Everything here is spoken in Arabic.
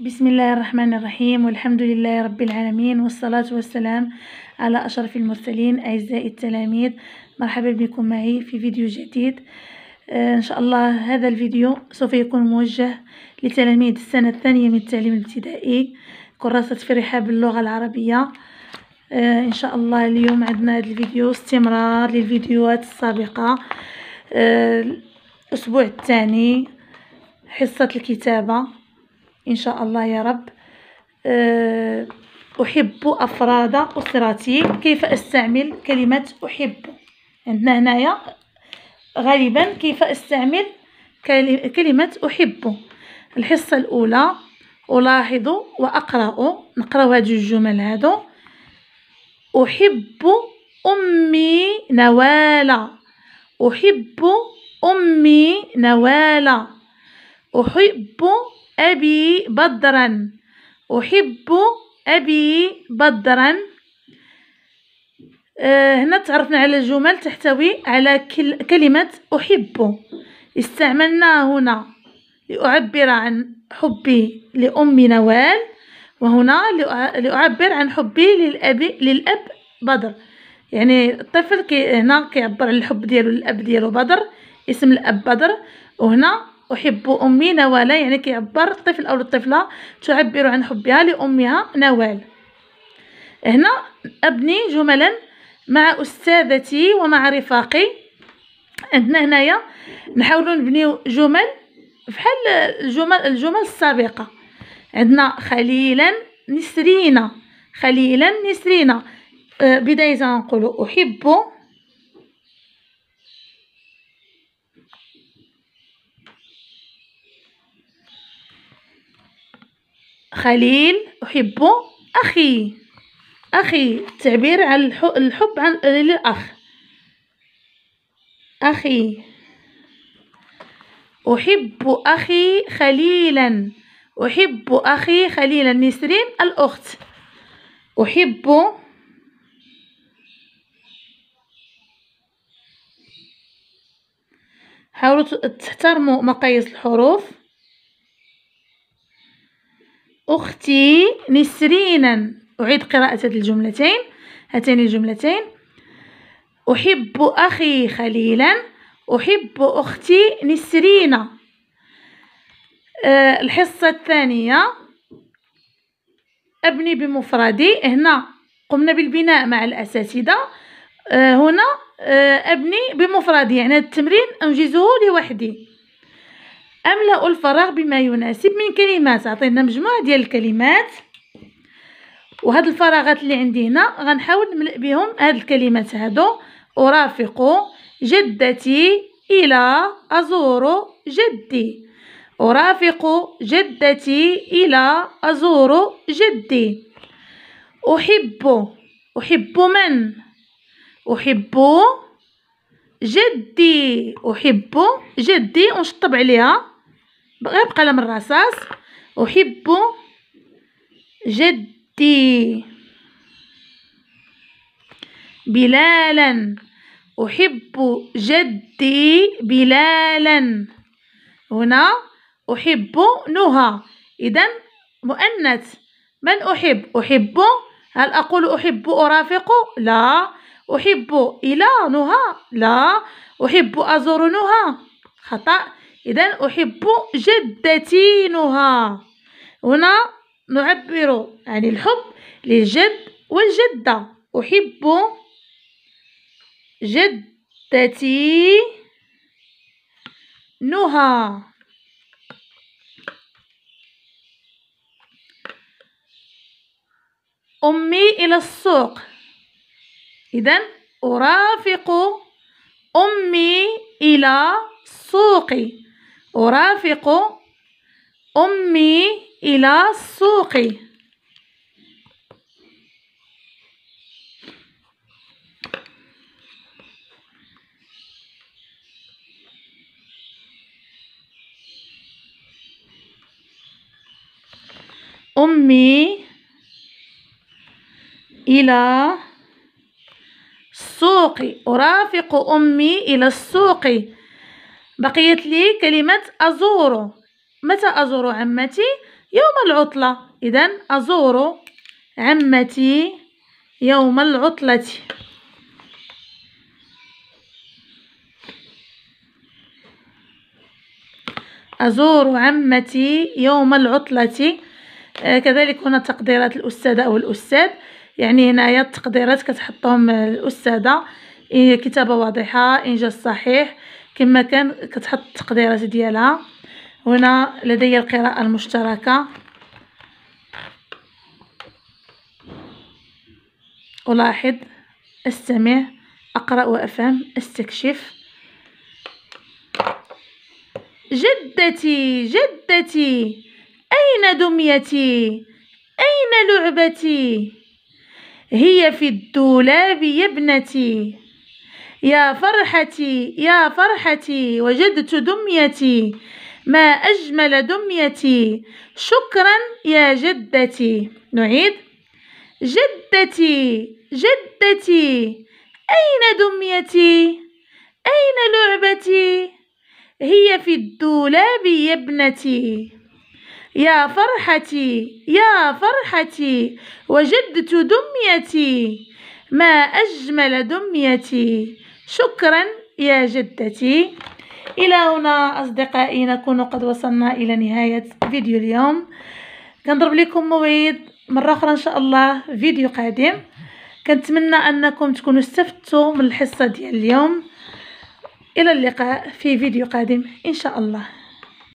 بسم الله الرحمن الرحيم والحمد لله رب العالمين والصلاة والسلام على أشرف المرسلين أعزائي التلاميذ مرحبا بكم معي في فيديو جديد إن شاء الله هذا الفيديو سوف يكون موجه لتلاميذ السنة الثانية من التعليم الابتدائي كراسة فرحة باللغة العربية إن شاء الله اليوم عندنا هذا الفيديو استمرار للفيديوهات السابقة الأسبوع الثاني حصة الكتابة إن شاء الله يا رب أه، أحب أفراد أسرتي كيف أستعمل كلمة أحب عندنا هنايا غالبا كيف أستعمل كلمة أحب الحصة الأولى ألاحظ وأقرأ نقرأ هذه الجمل هادو أحب أمي نوالا أحب أمي نوالا أحب أبي بدرا أحب أبي بدرا آه، هنا تعرفنا على جمل تحتوي على كلمة أحب استعملناها هنا لأعبر عن حبي لأم نوال وهنا لأعبر عن حبي للأب, للأب بدر يعني الطفل كي هنا كيعبر على الحب ديالو للأب ديالو بدر اسم الأب بدر وهنا أحب أمي نوالا يعني كيعبر الطفل أو الطفلة تعبر عن حبها لأمها نوال هنا أبني جملا مع أستاذتي ومع رفاقي عندنا هنايا نحاولوا نبنيو جمل بحال الجمل الجمل السابقة عندنا خليلا نسرينا خليلا نسرينا أه، بداية نقول أحب خليل أحب أخي أخي تعبير عن الحب عن الأخ أخي أحب أخي خليلا أحب أخي خليلا نسرين الأخت أحب حاولوا تحترموا مقاييس الحروف أختي نسرينا أعيد قراءة الجملتين هاتين الجملتين أحب أخي خليلا أحب أختي نسرينا آه، الحصة الثانية أبني بمفردي هنا قمنا بالبناء مع الأساتذة آه، هنا آه، أبني بمفردي يعني التمرين أنجزه لوحدي أملأ الفراغ بما يناسب من كلمات عطينا مجموعة ديال الكلمات وهاد الفراغات اللي عندي هنا غنحاول نملأ بهم هاد الكلمات هادو أرافق جدتي إلى أزور جدي أرافق جدتي إلى أزور جدي أحب أحب من أحب جدي أحب جدي ونشطب عليها غير بقلم الرصاص أحب جدي بلالا أحب جدي بلالا هنا أحب نهى إذا مؤنث من أحب أحب هل أقول أحب أرافق لا أحب إلى نهى لا أحب أزور نهى خطأ إذا أحب جدتينها هنا نعبر عن الحب للجد والجدة أحب جدتي نهى أمي إلى السوق إذا أرافق أمي إلى السوق أرافق أمي إلى السوق أمي إلى السوق أرافق أمي إلى السوق بقيت لي كلمة أزور متى أزور عمتي يوم العطلة إذا أزور عمتي يوم العطلة أزور عمتي يوم العطلة آه، كذلك هنا تقديرات الأستاذة أو الأستاذ يعني هنايا التقديرات كتحطهم آه، الأستاذة إيه، كتابة واضحة إنجاز صحيح كما كان كتحط التقديرات ديالها هنا لدي القراءة المشتركة ألاحظ أستمع أقرأ وأفهم أستكشف جدتي جدتي أين دميتي أين لعبتي هي في الدولاب يا ابنتي يا فرحتي يا فرحتي وجدت دميتي ما أجمل دميتي شكرا يا جدتي نعيد جدتي جدتي أين دميتي أين لعبتي هي في الدولاب يا ابنتي يا فرحتي يا فرحتي وجدت دميتي ما أجمل دميتي شكرا يا جدتي إلى هنا أصدقائي نكون قد وصلنا إلى نهاية فيديو اليوم كنضرب لكم موعد مرة أخرى إن شاء الله فيديو قادم كنتمنى أنكم تكونوا استفدتوا من الحصة ديال اليوم إلى اللقاء في فيديو قادم إن شاء الله